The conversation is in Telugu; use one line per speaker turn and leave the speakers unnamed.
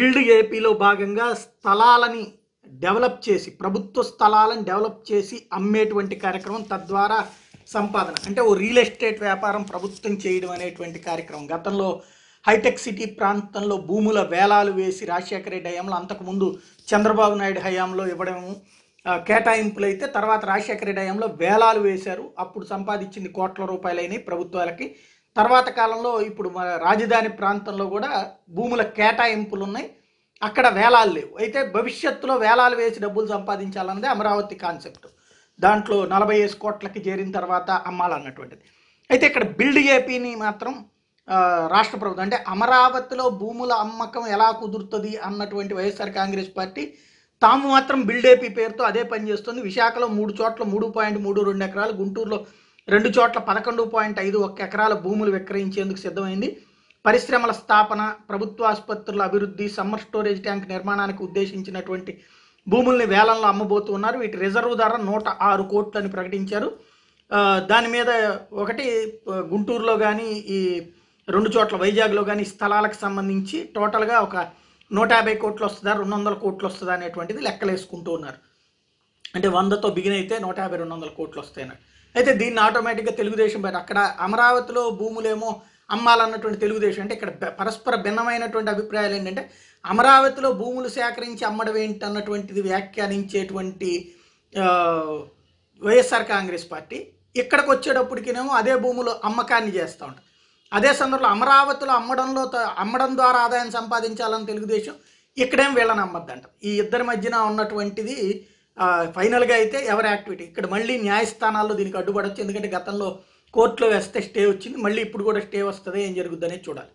బిల్డ్ ఏపీలో భాగంగా స్థలాలని డెవలప్ చేసి ప్రభుత్వ స్థలాలను డెవలప్ చేసి అమ్మేటువంటి కార్యక్రమం తద్వారా సంపాదన అంటే ఓ రియల్ ఎస్టేట్ వ్యాపారం ప్రభుత్వం చేయడం అనేటువంటి కార్యక్రమం గతంలో హైటెక్ సిటీ ప్రాంతంలో భూముల వేలాలు వేసి రాజశేఖర రెడ్డి హయాంలో అంతకుముందు చంద్రబాబు నాయుడు హయాంలో ఇవ్వడము కేటాయింపులు అయితే తర్వాత రాజశేఖర రెడ్డి హయాంలో వేలాలు వేశారు అప్పుడు సంపాదించింది కోట్ల రూపాయలైనవి ప్రభుత్వాలకి తర్వాత కాలంలో ఇప్పుడు మన రాజధాని ప్రాంతంలో కూడా భూముల కేటాయింపులు ఉన్నాయి అక్కడ వేలాలు లేవు అయితే భవిష్యత్తులో వేలాలు వేసి డబ్బులు సంపాదించాలన్నదే అమరావతి కాన్సెప్ట్ దాంట్లో నలభై ఐదు కోట్లకి చేరిన తర్వాత అమ్మాలన్నటువంటిది అయితే ఇక్కడ బిల్డ్ ఏపీని మాత్రం రాష్ట్ర ప్రభుత్వం అంటే అమరావతిలో భూముల అమ్మకం ఎలా కుదురుతుంది అన్నటువంటి వైఎస్ఆర్ కాంగ్రెస్ పార్టీ తాము మాత్రం బిల్డ్ ఏపీ పేరుతో అదే పనిచేస్తుంది విశాఖలో మూడు చోట్ల మూడు పాయింట్ మూడు రెండు ఎకరాలు గుంటూరులో రెండు చోట్ల పదకొండు పాయింట్ ఐదు ఒక్క ఎకరాల భూములు విక్రయించేందుకు సిద్ధమైంది పరిశ్రమల స్థాపన ప్రభుత్వ ఆసుపత్రుల అభివృద్ధి సమ్మర్ స్టోరేజ్ ట్యాంక్ నిర్మాణానికి ఉద్దేశించినటువంటి భూముల్ని వేలంలో అమ్మబోతూ ఉన్నారు వీటి రిజర్వ్ ధర నూట ఆరు కోట్లని ప్రకటించారు దాని మీద ఒకటి గుంటూరులో కానీ ఈ రెండు చోట్ల వైజాగ్లో కానీ స్థలాలకు సంబంధించి టోటల్గా ఒక నూట యాభై కోట్లు వస్తుందా రెండు వందల కోట్లు వస్తుందా అనేటువంటిది వేసుకుంటూ ఉన్నారు అంటే వందతో బిగిన్ అయితే నూట యాభై రెండు వందల కోట్లు వస్తాయి అయితే దీన్ని ఆటోమేటిక్గా తెలుగుదేశం బయట అక్కడ అమరావతిలో భూములేమో అమ్మాలన్నటువంటి తెలుగుదేశం అంటే ఇక్కడ పరస్పర భిన్నమైనటువంటి అభిప్రాయాలు ఏంటంటే అమరావతిలో భూములు సేకరించి అమ్మడం ఏంటి అన్నటువంటిది వ్యాఖ్యానించేటువంటి వైఎస్ఆర్ కాంగ్రెస్ పార్టీ ఇక్కడికి వచ్చేటప్పటికినేమో అదే భూములు అమ్మకాన్ని చేస్తూ ఉంటారు అదే సందర్భంలో అమరావతిలో అమ్మడంలో అమ్మడం ద్వారా ఆదాయం సంపాదించాలని తెలుగుదేశం ఇక్కడేం వీళ్ళని అమ్మద్దంట ఈ ఇద్దరి మధ్యన ఉన్నటువంటిది ఫైనల్గా అయితే ఎవరి యాక్టివిటీ ఇక్కడ మళ్ళీ న్యాయస్థానాల్లో దీనికి అడ్డుపడవచ్చు ఎందుకంటే గతంలో కోర్టులో వేస్తే స్టే వచ్చింది మళ్ళీ ఇప్పుడు కూడా స్టే వస్తుంది ఏం జరుగుద్ది చూడాలి